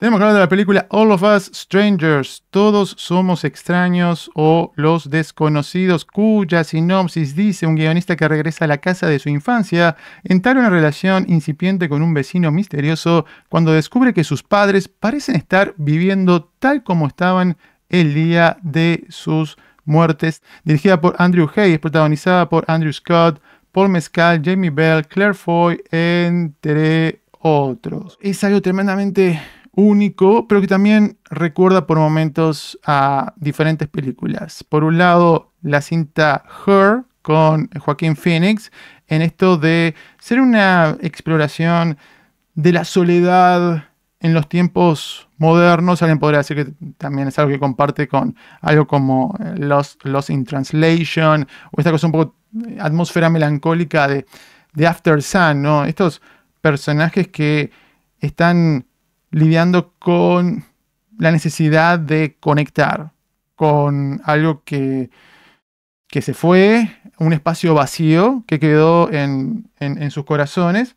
Tenemos que hablar de la película All of Us Strangers, todos somos extraños o los desconocidos, cuya sinopsis dice un guionista que regresa a la casa de su infancia, en una relación incipiente con un vecino misterioso cuando descubre que sus padres parecen estar viviendo tal como estaban el día de sus muertes. Dirigida por Andrew Hayes, protagonizada por Andrew Scott, Paul Mescal, Jamie Bell, Claire Foy, entre otros. Es algo tremendamente único, pero que también recuerda por momentos a diferentes películas. Por un lado, la cinta Her con Joaquín Phoenix, en esto de ser una exploración de la soledad en los tiempos modernos. Alguien podría decir que también es algo que comparte con algo como eh, Lost, in Translation o esta cosa un poco eh, atmósfera melancólica de, de After Sun, Estos personajes que están lidiando con la necesidad de conectar con algo que, que se fue, un espacio vacío que quedó en, sus corazones,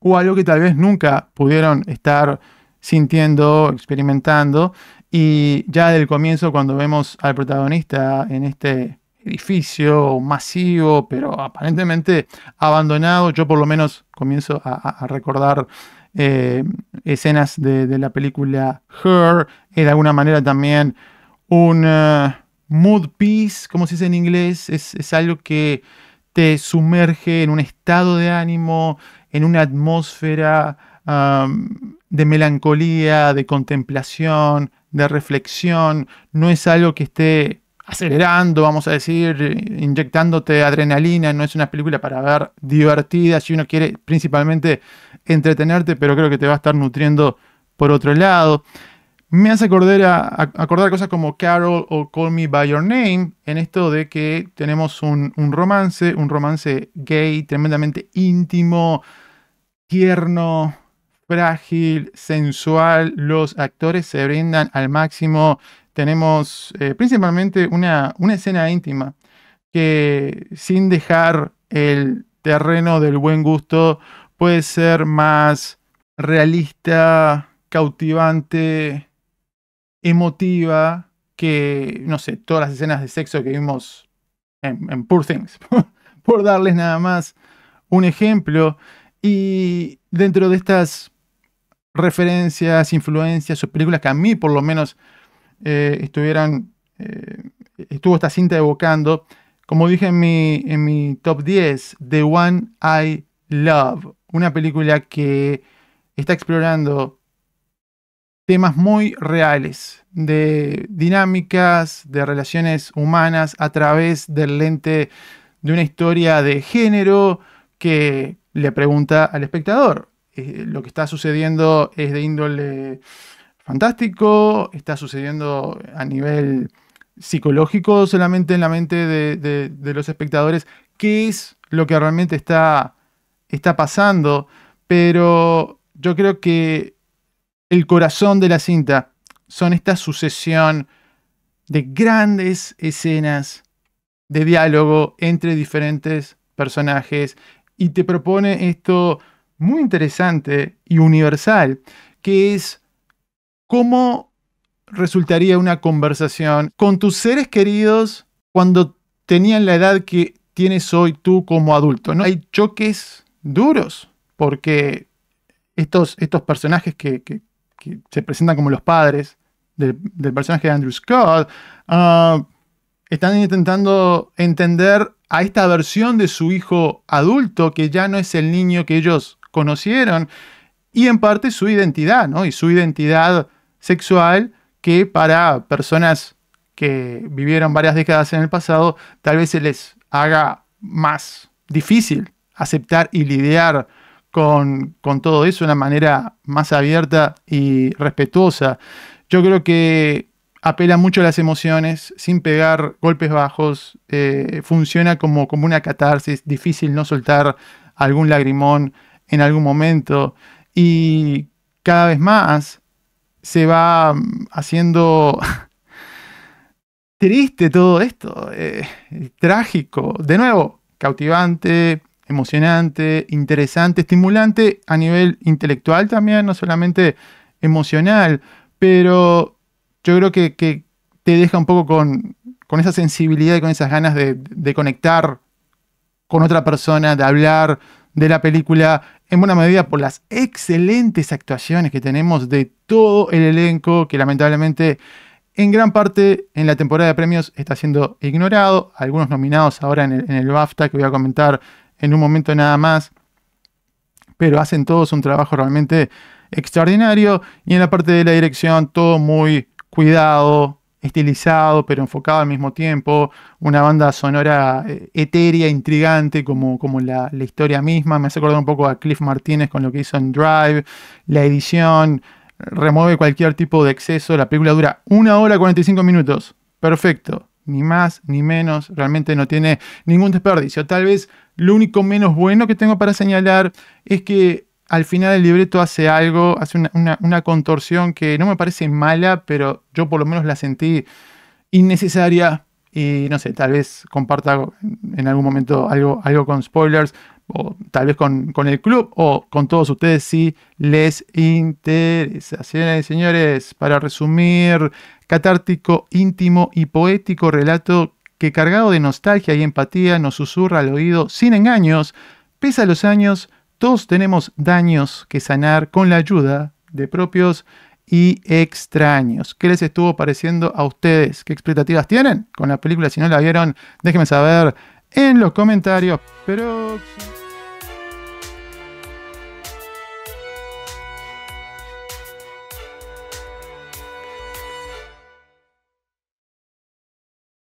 o algo que tal vez nunca pudieron estar sintiendo, experimentando, y ya del comienzo, cuando vemos al protagonista en este edificio masivo, pero aparentemente abandonado, yo por lo menos comienzo a recordar eh, escenas de, la película Her, es de alguna manera también un eh, mood piece, como se dice en inglés, es, algo que te sumerge en un estado de ánimo, en una atmósfera de melancolía, de contemplación, de reflexión, no es algo que esté acelerando, vamos a decir, inyectándote adrenalina. No es una película para ver divertida si uno quiere principalmente entretenerte, pero creo que te va a estar nutriendo por otro lado. Me hace acordar, cosas como Carol o Call Me By Your Name, en esto de que tenemos un, un romance, un romance gay, tremendamente íntimo, tierno, frágil, sensual. Los actores se brindan al máximo tenemos eh, principalmente una, una, escena íntima que sin dejar el terreno del buen gusto puede ser más realista, cautivante, emotiva que, no sé, todas las escenas de sexo que vimos en, en Poor Things. Por darles nada más un ejemplo. Y dentro de estas referencias, influencias o películas que a mí por lo menos eh, estuvieran, eh, estuvo esta cinta evocando, como dije en mi, en mi top 10, The One I Love, una película que está explorando temas muy reales de dinámicas, de relaciones humanas a través del lente de una historia de género que le pregunta al espectador. Eh, lo que está sucediendo es de índole fantástico, está sucediendo a nivel psicológico solamente en la mente de, los espectadores, qué es lo que realmente está, está pasando, pero yo creo que el corazón de la cinta son esta sucesión de grandes escenas de diálogo entre diferentes personajes y te propone esto muy interesante y universal, que es ¿Cómo resultaría una conversación con tus seres queridos cuando tenían la edad que tienes hoy tú como adulto? ¿no? Hay choques duros porque estos, estos personajes que, se presentan como los padres del, personaje de Andrew Scott ah, están intentando entender a esta versión de su hijo adulto que ya no es el niño que ellos conocieron y en parte su identidad, ¿no? Y su identidad sexual que para personas que vivieron varias décadas en el pasado, tal vez se les haga más difícil aceptar y lidiar con, todo eso de una manera más abierta y respetuosa. Yo creo que apela mucho a las emociones, sin pegar golpes bajos, eh, funciona como, como una catarsis, difícil no soltar algún lagrimón en algún momento y cada vez más se va mm, haciendo triste todo esto, eh, eh, trágico, de nuevo, cautivante, emocionante, interesante, estimulante a nivel intelectual también, no solamente emocional, pero yo creo que, te deja un poco con, con, esa sensibilidad y con esas ganas de conectar con otra persona, de hablar, de la película, en buena medida por las excelentes actuaciones que tenemos de todo el elenco, que lamentablemente en gran parte en la temporada de premios está siendo ignorado. Algunos nominados ahora en el, BAFTA, que voy a comentar en un momento nada más, pero hacen todos un trabajo realmente extraordinario. Y en la parte de la dirección, todo muy cuidado, estilizado pero enfocado al mismo tiempo, una banda sonora eh, etérea, intrigante como, como la, la, historia misma, me hace acordar un poco a Cliff Martínez con lo que hizo en Drive, la edición remueve cualquier tipo de exceso, la película dura una hora 45 minutos, perfecto, ni más ni menos, realmente no tiene ningún desperdicio, tal vez lo único menos bueno que tengo para señalar es que al final el libreto hace algo, hace una, contorsión que no me parece mala, pero yo por lo menos la sentí innecesaria. Y no sé, tal vez comparta en algún momento algo, algo con spoilers, o tal vez con, el club, o con todos ustedes si les interesa. señores, para resumir, catártico, íntimo y poético relato que cargado de nostalgia y empatía nos susurra al oído sin engaños, pesa los años, todos tenemos daños que sanar con la ayuda de propios y extraños. ¿Qué les estuvo pareciendo a ustedes? ¿Qué expectativas tienen con la película? Si no la vieron, déjenme saber en los comentarios. Pero...